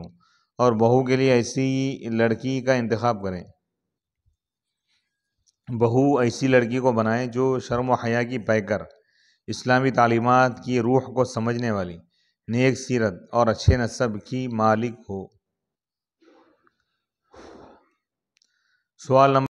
और बहू के लिए ऐसी लड़की का इंतखब करें बहू ऐसी लड़की को बनाएं जो शर्म हया की पैकर इस्लामी तालीमत की रूह को समझने वाली नेक सीरत और अच्छे नस्ब की मालिक हो सवाल नंबर